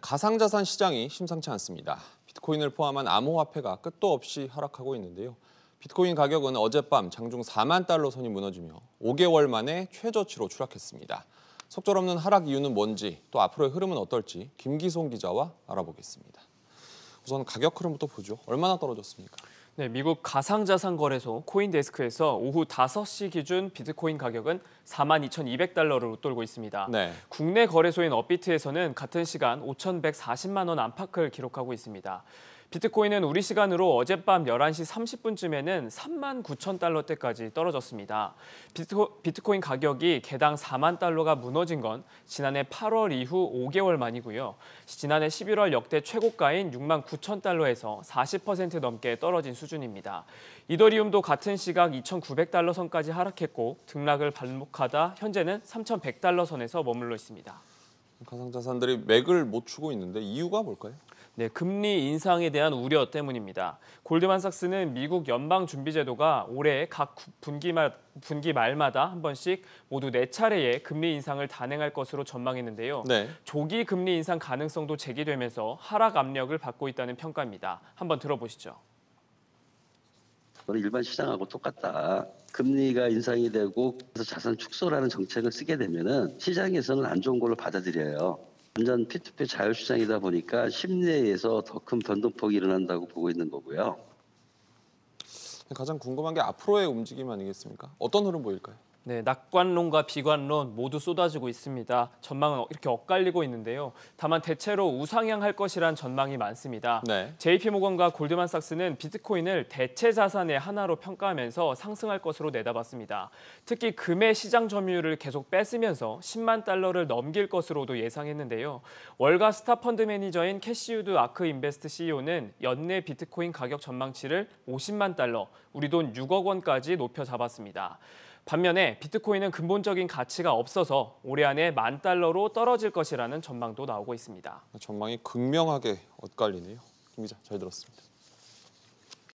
가상자산 시장이 심상치 않습니다. 비트코인을 포함한 암호화폐가 끝도 없이 하락하고 있는데요. 비트코인 가격은 어젯밤 장중 4만 달러 선이 무너지며 5개월 만에 최저치로 추락했습니다. 속절없는 하락 이유는 뭔지 또 앞으로의 흐름은 어떨지 김기송 기자와 알아보겠습니다. 우선 가격 흐름부터 보죠. 얼마나 떨어졌습니까? 네, 미국 가상자산 거래소 코인데스크에서 오후 5시 기준 비트코인 가격은 42,200달러를 웃돌고 있습니다. 네. 국내 거래소인 업비트에서는 같은 시간 5,140만 원 안팎을 기록하고 있습니다. 비트코인은 우리 시간으로 어젯밤 11시 30분쯤에는 3만 9천 달러대까지 떨어졌습니다. 비트코, 인 가격이 개당 4만 달러가 무너진 건 지난해 8월 이후 5개월 만이고요. 지난해 11월 역대 최고가인 6만 9천 달러에서 40% 넘게 떨어진 수준입니다. 이더리움도 같은 시각 2,900달러 선까지 하락했고 등락을 반복하다 현재는 3,100달러 선에서 머물러 있습니다. 가상자산들이 맥을 못 추고 있는데 이유가 뭘까요? 네, 금리 인상에 대한 우려 때문입니다. 골드만삭스는 미국 연방준비제도가 올해 각 분기, 말, 분기 말마다 한 번씩 모두 네차례의 금리 인상을 단행할 것으로 전망했는데요. 네. 조기 금리 인상 가능성도 제기되면서 하락 압력을 받고 있다는 평가입니다. 한번 들어보시죠. 일반 시장하고 똑같다. 금리가 인상이 되고 그래서 자산 축소라는 정책을 쓰게 되면 시장에서는 안 좋은 걸로 받아들여요. 완전 P2P 자율시장이다 보니까 심리에서 더 큰 변동폭이 일어난다고 보고 있는 거고요. 가장 궁금한 게 앞으로의 움직임 아니겠습니까? 어떤 흐름 보일까요? 네, 낙관론과 비관론 모두 쏟아지고 있습니다. 전망은 어, 이렇게 엇갈리고 있는데요. 다만 대체로 우상향할 것이란 전망이 많습니다. 네. JP모건과 골드만삭스는 비트코인을 대체 자산의 하나로 평가하면서 상승할 것으로 내다봤습니다. 특히 금의 시장 점유율을 계속 뺏으면서 10만 달러를 넘길 것으로도 예상했는데요. 월가 스타 펀드 매니저인 캐시우드 아크 인베스트 CEO는 연내 비트코인 가격 전망치를 50만 달러, 우리 돈 6억 원까지 높여 잡았습니다. 반면에 비트코인은 근본적인 가치가 없어서 올해 안에 만 달러로 떨어질 것이라는 전망도 나오고 있습니다. 전망이 극명하게 엇갈리네요. 김 기자 잘 들었습니다.